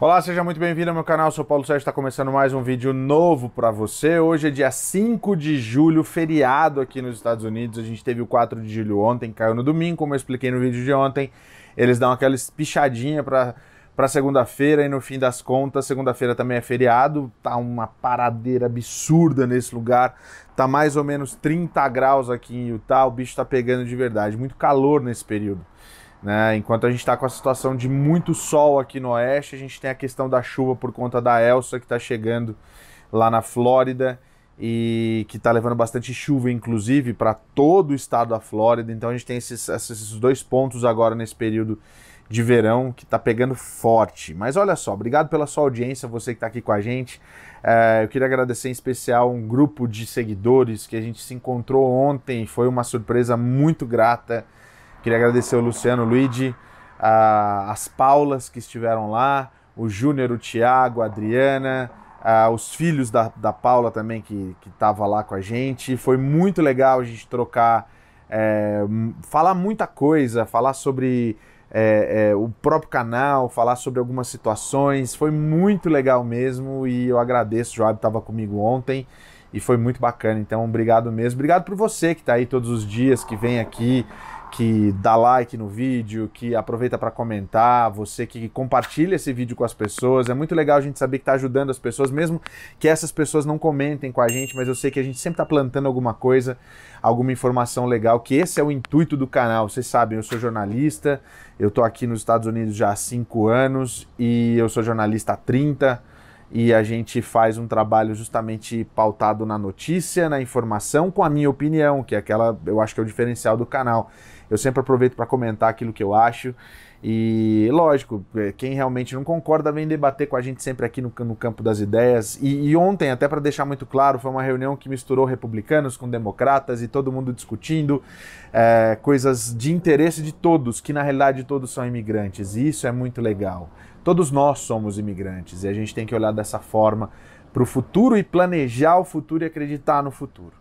Olá, seja muito bem-vindo ao meu canal, eu sou Paulo Sérgio, está começando mais um vídeo novo para você. Hoje é dia 5 de julho, feriado aqui nos Estados Unidos. A gente teve o 4 de julho ontem, caiu no domingo, como eu expliquei no vídeo de ontem. Eles dão aquela espichadinha para para segunda-feira e no fim das contas, segunda-feira também é feriado, tá uma paradeira absurda nesse lugar. Tá mais ou menos 30 graus aqui em Utah, o bicho tá pegando de verdade, muito calor nesse período. Né? Enquanto a gente está com a situação de muito sol aqui no oeste, a gente tem a questão da chuva por conta da Elsa que está chegando lá na Flórida e que está levando bastante chuva, inclusive, para todo o estado da Flórida. Então a gente tem esses, esses dois pontos agora nesse período de verão que está pegando forte. Mas olha só, obrigado pela sua audiência, você que está aqui com a gente. É, eu queria agradecer em especial um grupo de seguidores que a gente se encontrou ontem, foi uma surpresa muito grata. Queria agradecer o Luciano, o Luigi, a, as Paulas que estiveram lá, o Júnior, o Tiago, a Adriana, a, os filhos da, da Paula também que estava lá com a gente. Foi muito legal a gente trocar, é, falar muita coisa, falar sobre é, é, o próprio canal, falar sobre algumas situações. Foi muito legal mesmo e eu agradeço. O Joab estava comigo ontem e foi muito bacana. Então, obrigado mesmo. Obrigado por você que está aí todos os dias, que vem aqui que dá like no vídeo, que aproveita para comentar, você que compartilha esse vídeo com as pessoas. É muito legal a gente saber que está ajudando as pessoas, mesmo que essas pessoas não comentem com a gente, mas eu sei que a gente sempre está plantando alguma coisa, alguma informação legal, que esse é o intuito do canal. Vocês sabem, eu sou jornalista, eu estou aqui nos Estados Unidos já há 5 anos e eu sou jornalista há 30 e a gente faz um trabalho justamente pautado na notícia, na informação, com a minha opinião, que é aquela, eu acho que é o diferencial do canal. Eu sempre aproveito para comentar aquilo que eu acho e lógico, é, quem realmente não concorda vem debater com a gente sempre aqui no, no campo das ideias. E, e ontem, até para deixar muito claro, foi uma reunião que misturou republicanos com democratas e todo mundo discutindo é, coisas de interesse de todos, que na realidade todos são imigrantes. E isso é muito legal. Todos nós somos imigrantes e a gente tem que olhar dessa forma para o futuro e planejar o futuro e acreditar no futuro.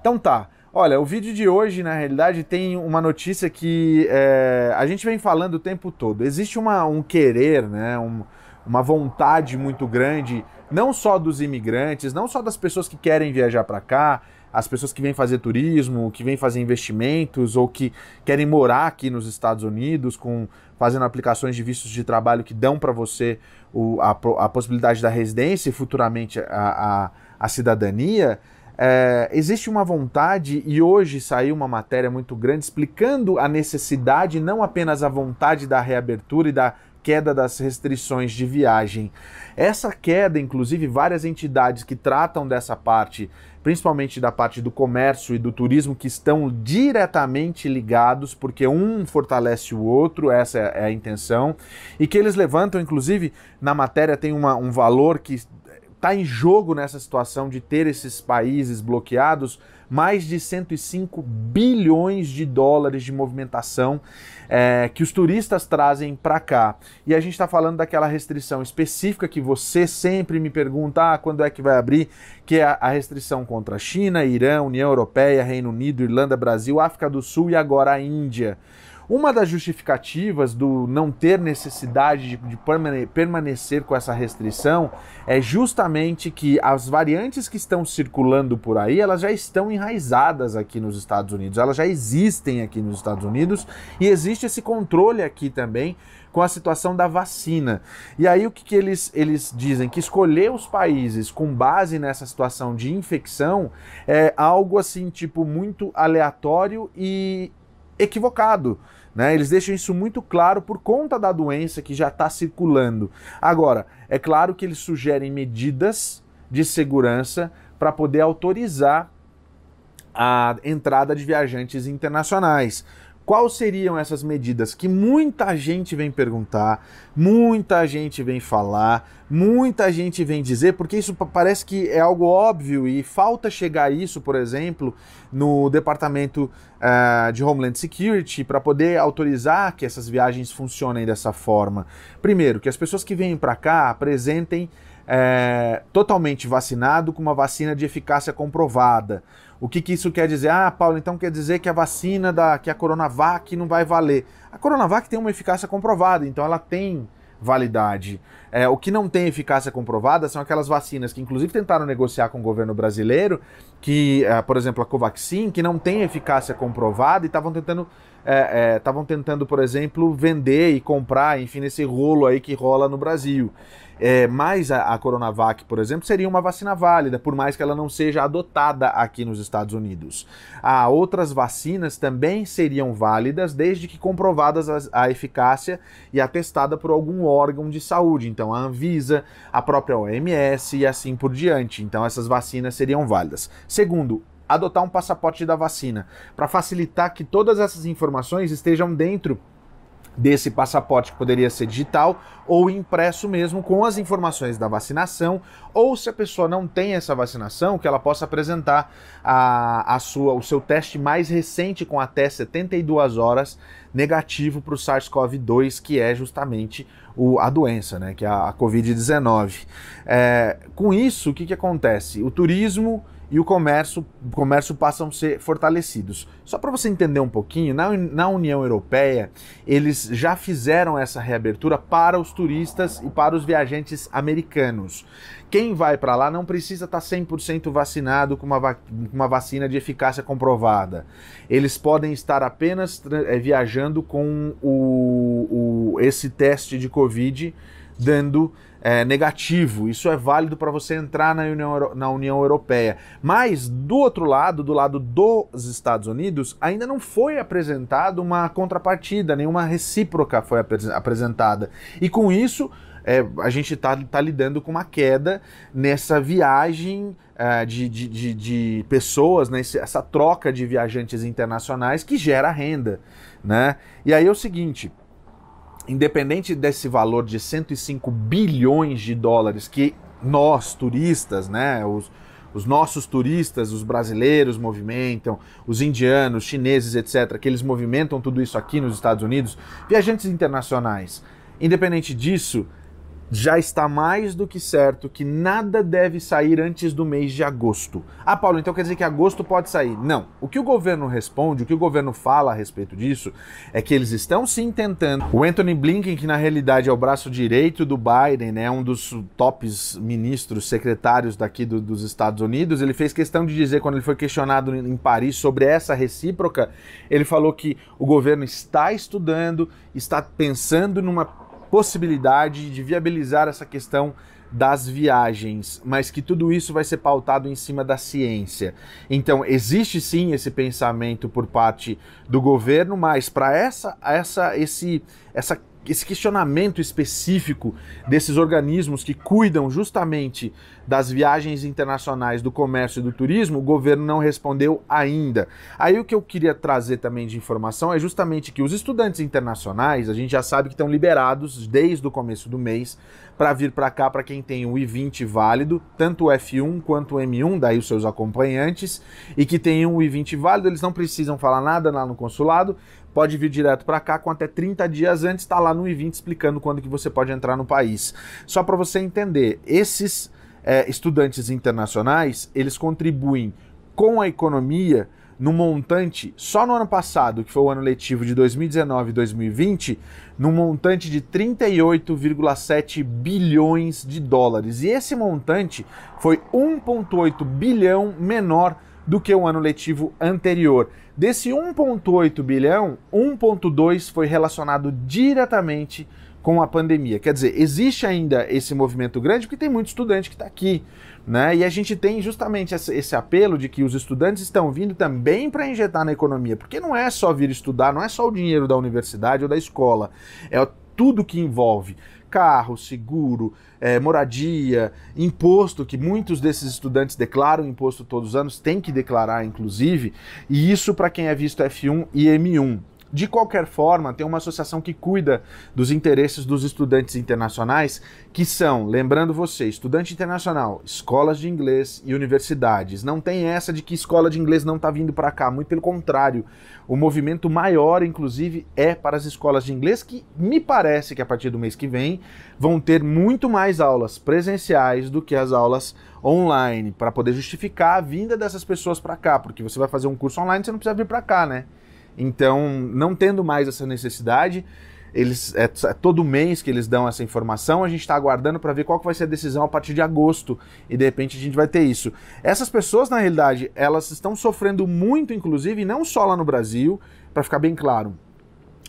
Então tá. Olha, o vídeo de hoje, na realidade, tem uma notícia que é, a gente vem falando o tempo todo. Existe uma, um querer, né? Um, uma vontade muito grande, não só dos imigrantes, não só das pessoas que querem viajar para cá, as pessoas que vêm fazer turismo, que vêm fazer investimentos ou que querem morar aqui nos Estados Unidos, com fazendo aplicações de vistos de trabalho que dão para você o, a, a, possibilidade da residência e futuramente a, a, a cidadania. É, existe uma vontade, e hoje saiu uma matéria muito grande explicando a necessidade, não apenas a vontade da reabertura e da queda das restrições de viagem. Essa queda, inclusive, várias entidades que tratam dessa parte, principalmente da parte do comércio e do turismo, que estão diretamente ligados, porque um fortalece o outro, essa é a intenção, e que eles levantam, inclusive, na matéria tem uma, um valor que está em jogo nessa situação de ter esses países bloqueados mais de 105 bilhões de dólares de movimentação é, que os turistas trazem para cá. E a gente está falando daquela restrição específica que você sempre me pergunta ah, quando é que vai abrir, que é a restrição contra a China, Irã, União Europeia, Reino Unido, Irlanda, Brasil, África do Sul e agora a Índia. Uma das justificativas do não ter necessidade de, de permane permanecer com essa restrição é justamente que as variantes que estão circulando por aí, elas já estão enraizadas aqui nos Estados Unidos, elas já existem aqui nos Estados Unidos e existe esse controle aqui também com a situação da vacina. E aí o que, que eles, eles dizem? Que escolher os países com base nessa situação de infecção é algo assim, tipo, muito aleatório e equivocado. Né? Eles deixam isso muito claro por conta da doença que já está circulando. Agora, é claro que eles sugerem medidas de segurança para poder autorizar a entrada de viajantes internacionais. Quais seriam essas medidas que muita gente vem perguntar, muita gente vem falar, muita gente vem dizer, porque isso parece que é algo óbvio e falta chegar isso, por exemplo, no departamento uh, de Homeland Security para poder autorizar que essas viagens funcionem dessa forma. Primeiro, que as pessoas que vêm para cá apresentem é, totalmente vacinado com uma vacina de eficácia comprovada. O que, que isso quer dizer? Ah, Paulo, então quer dizer que a vacina da que a Coronavac não vai valer. A Coronavac tem uma eficácia comprovada, então ela tem validade. É, o que não tem eficácia comprovada são aquelas vacinas que, inclusive, tentaram negociar com o governo brasileiro, que, é, por exemplo, a Covaxin, que não tem eficácia comprovada e estavam tentando estavam é, é, tentando, por exemplo, vender e comprar, enfim, nesse rolo aí que rola no Brasil. É, mas a, a, Coronavac, por exemplo, seria uma vacina válida, por mais que ela não seja adotada aqui nos Estados Unidos. Há ah, outras vacinas também seriam válidas, desde que comprovadas a, a eficácia e atestada por algum órgão de saúde, então a Anvisa, a própria OMS e assim por diante. Então essas vacinas seriam válidas. Segundo, adotar um passaporte da vacina, para facilitar que todas essas informações estejam dentro desse passaporte que poderia ser digital ou impresso mesmo com as informações da vacinação, ou se a pessoa não tem essa vacinação, que ela possa apresentar a, a sua, o seu teste mais recente com até 72 horas negativo para o SARS-CoV-2, que é justamente o, a doença, né, que é a, Covid-19. É, com isso, o que, que acontece? O turismo e o comércio, o comércio passam a ser fortalecidos. Só para você entender um pouquinho, na, na União Europeia, eles já fizeram essa reabertura para os turistas e para os viajantes americanos. Quem vai para lá não precisa tá estar 100% vacinado com uma, vac uma vacina de eficácia comprovada. Eles podem estar apenas é, viajando com o, o, esse teste de Covid, dando é, negativo. Isso é válido para você entrar na União, na União Europeia. Mas, do outro lado, do lado dos Estados Unidos, ainda não foi apresentada uma contrapartida, nenhuma recíproca foi apresentada. E com isso. É, a gente está tá lidando com uma queda nessa viagem é, de, de, de, de, pessoas, né? essa troca de viajantes internacionais que gera renda. Né? E aí é o seguinte: independente desse valor de 105 bilhões de dólares que nós, turistas, né, os, os nossos turistas, os brasileiros movimentam, os indianos, chineses, etc., que eles movimentam tudo isso aqui nos Estados Unidos, viajantes internacionais. Independente disso, já está mais do que certo que nada deve sair antes do mês de agosto. Ah, Paulo, então quer dizer que agosto pode sair? Não. O que o governo responde, o que o governo fala a respeito disso, é que eles estão se intentando. O Anthony Blinken, que na realidade é o braço direito do Biden, né, um dos tops ministros, secretários daqui do, dos Estados Unidos, ele fez questão de dizer, quando ele foi questionado em Paris sobre essa recíproca, ele falou que o governo está estudando, está pensando numa possibilidade de viabilizar essa questão das viagens, mas que tudo isso vai ser pautado em cima da ciência. Então, existe sim esse pensamento por parte do governo, mas para essa essa esse essa esse questionamento específico desses organismos que cuidam justamente das viagens internacionais, do comércio e do turismo, o governo não respondeu ainda. Aí o que eu queria trazer também de informação é justamente que os estudantes internacionais, a gente já sabe que estão liberados desde o começo do mês para vir para cá para quem tem o I-20 válido, tanto o F1 quanto o M1, daí os seus acompanhantes, e que tem um I-20 válido, eles não precisam falar nada lá no consulado pode vir direto para cá com até 30 dias antes, está lá no I-20 explicando quando que você pode entrar no país. Só para você entender, esses é, estudantes internacionais, eles contribuem com a economia no montante, só no ano passado, que foi o ano letivo de 2019 e 2020, no montante de 38,7 bilhões de dólares. E esse montante foi 1,8 bilhão menor do que o ano letivo anterior. Desse 1,8 bilhão, 1,2 foi relacionado diretamente com a pandemia. Quer dizer, existe ainda esse movimento grande porque tem muito estudante que está aqui, né? E a gente tem justamente esse apelo de que os estudantes estão vindo também para injetar na economia, porque não é só vir estudar, não é só o dinheiro da universidade ou da escola, é tudo que envolve carro, seguro, é, moradia, imposto, que muitos desses estudantes declaram imposto todos os anos, tem que declarar, inclusive, e isso para quem é visto F1 e M1. De qualquer forma, tem uma associação que cuida dos interesses dos estudantes internacionais, que são, lembrando você, estudante internacional, escolas de inglês e universidades. Não tem essa de que escola de inglês não está vindo para cá, muito pelo contrário. O movimento maior, inclusive, é para as escolas de inglês, que me parece que a partir do mês que vem vão ter muito mais aulas presenciais do que as aulas online, para poder justificar a vinda dessas pessoas para cá, porque você vai fazer um curso online, você não precisa vir para cá, né? Então, não tendo mais essa necessidade, eles é, é, todo mês que eles dão essa informação, a gente está aguardando para ver qual que vai ser a decisão a partir de agosto e de repente a gente vai ter isso. Essas pessoas, na realidade, elas estão sofrendo muito, inclusive, não só lá no Brasil, para ficar bem claro,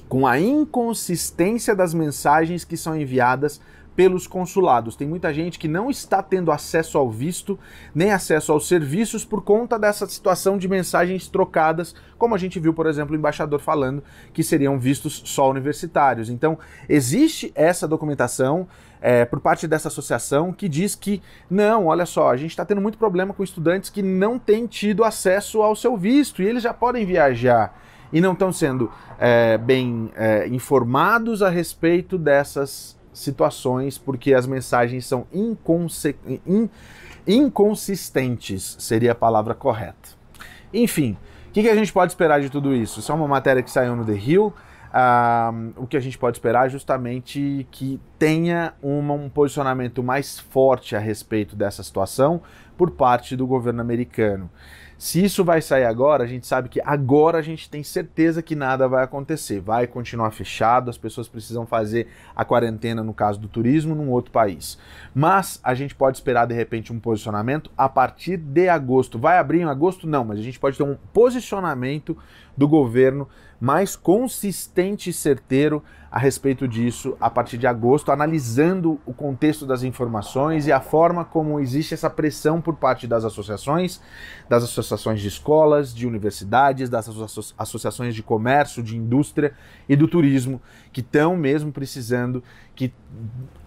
com a inconsistência das mensagens que são enviadas pelos consulados. Tem muita gente que não está tendo acesso ao visto, nem acesso aos serviços por conta dessa situação de mensagens trocadas, como a gente viu, por exemplo, o embaixador falando que seriam vistos só universitários. Então, existe essa documentação é, por parte dessa associação que diz que, não, olha só, a gente está tendo muito problema com estudantes que não têm tido acesso ao seu visto e eles já podem viajar e não estão sendo é, bem é, informados a respeito dessas situações porque as mensagens são inconse in inconsistentes seria a palavra correta. Enfim, o que, que, a gente pode esperar de tudo isso? Isso é uma matéria que saiu no The Hill. Uh, o que a gente pode esperar é justamente que tenha uma, um posicionamento mais forte a respeito dessa situação por parte do governo americano. Se isso vai sair agora, a gente sabe que agora a gente tem certeza que nada vai acontecer. Vai continuar fechado, as pessoas precisam fazer a quarentena, no caso do turismo, num outro país. Mas a gente pode esperar, de repente, um posicionamento a partir de agosto. Vai abrir em agosto? Não, mas a gente pode ter um posicionamento do governo mais consistente e certeiro a respeito disso a partir de agosto, analisando o contexto das informações e a forma como existe essa pressão por parte das associações, das associações de escolas, de universidades, das associações de comércio, de indústria e do turismo, que estão mesmo precisando que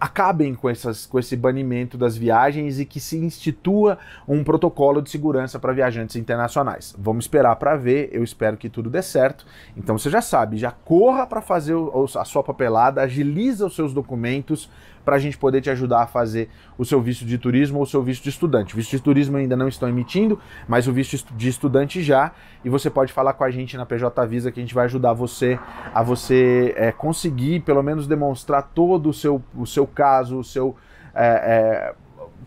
acabem com, essas, com esse banimento das viagens e que se institua um protocolo de segurança para viajantes internacionais. Vamos esperar para ver, eu espero que tudo dê certo. Então você já sabe, já corra para fazer o, a sua papelada, agiliza os seus documentos, para a gente poder te ajudar a fazer o seu visto de turismo ou o seu visto de estudante. O visto de turismo ainda não estão emitindo, mas o visto de estudante já. E você pode falar com a gente na PJ Visa que a gente vai ajudar você a você é, conseguir, pelo menos, demonstrar todo o seu, o seu caso, o seu. É, é,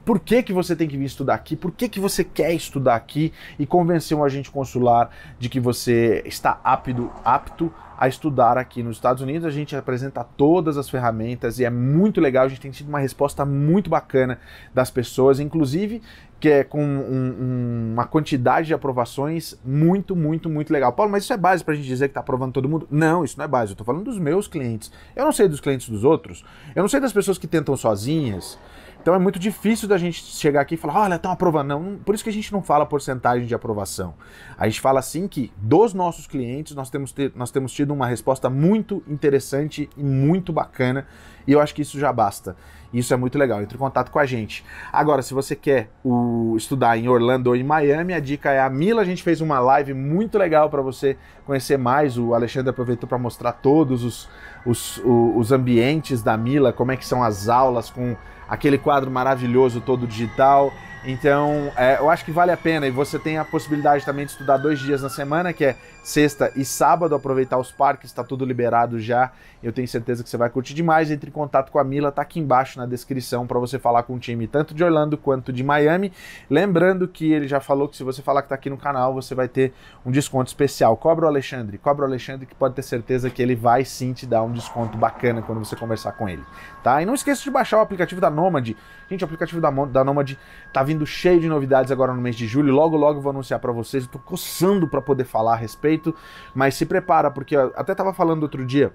por que, que você tem que vir estudar aqui, por que, que você quer estudar aqui e convencer um agente consular de que você está apto, apto a estudar aqui nos Estados Unidos. A gente apresenta todas as ferramentas e é muito legal. A gente tem tido uma resposta muito bacana das pessoas, inclusive que é com um, uma quantidade de aprovações muito, muito, muito legal. Paulo, mas isso é base para a gente dizer que está aprovando todo mundo? Não, isso não é base. Eu estou falando dos meus clientes. Eu não sei dos clientes dos outros. Eu não sei das pessoas que tentam sozinhas. Então é muito difícil da gente chegar aqui e falar, olha, tá uma não. Por isso que a gente não fala porcentagem de aprovação. A gente fala assim que dos nossos clientes nós temos, ter, nós temos tido uma resposta muito interessante e muito bacana, e eu acho que isso já basta. Isso é muito legal. Entre em contato com a gente. Agora, se você quer o, estudar em Orlando ou em Miami, a dica é a Mila. A gente fez uma live muito legal para você conhecer mais. O Alexandre aproveitou para mostrar todos os, os, os ambientes da Mila, como é que são as aulas com aquele quadro maravilhoso todo digital. Então, é, eu acho que vale a pena. E você tem a possibilidade também de estudar dois dias na semana, que é sexta e sábado, aproveitar os parques, está tudo liberado já. Eu tenho certeza que você vai curtir demais. Entre em contato com a Mila, tá aqui embaixo na descrição para você falar com o time tanto de Orlando quanto de Miami. Lembrando que ele já falou que se você falar que tá aqui no canal, você vai ter um desconto especial. Cobra o Alexandre, cobra o Alexandre que pode ter certeza que ele vai sim te dar um desconto bacana quando você conversar com ele, tá? E não esqueça de baixar o aplicativo da Nomad. Gente, o aplicativo da, da Nomad tá vindo vindo cheio de novidades agora no mês de julho. Logo, logo vou anunciar para vocês. Estou tô coçando para poder falar a respeito, mas se prepara, porque até tava falando outro dia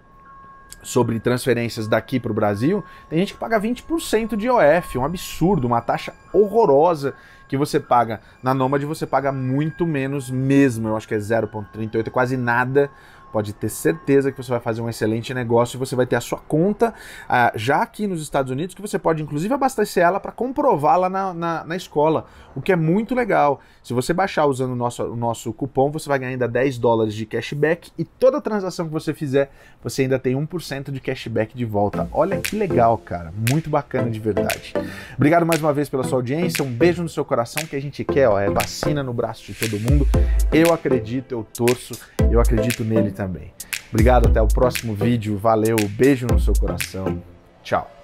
sobre transferências daqui para o Brasil, tem gente que paga 20% de IOF, um absurdo, uma taxa horrorosa que você paga. Na Nomad você paga muito menos mesmo, eu acho que é 0,38, é quase nada pode ter certeza que você vai fazer um excelente negócio e você vai ter a sua conta uh, já aqui nos Estados Unidos, que você pode inclusive abastecer ela para comprovar lá na, na, na, escola, o que é muito legal. Se você baixar usando o nosso, o nosso cupom, você vai ganhar ainda 10 dólares de cashback e toda transação que você fizer, você ainda tem 1% de cashback de volta. Olha que legal, cara. Muito bacana de verdade. Obrigado mais uma vez pela sua audiência. Um beijo no seu coração que a gente quer, ó, é vacina no braço de todo mundo. Eu acredito, eu torço, eu acredito nele também também. Obrigado, até o próximo vídeo. Valeu, beijo no seu coração. Tchau.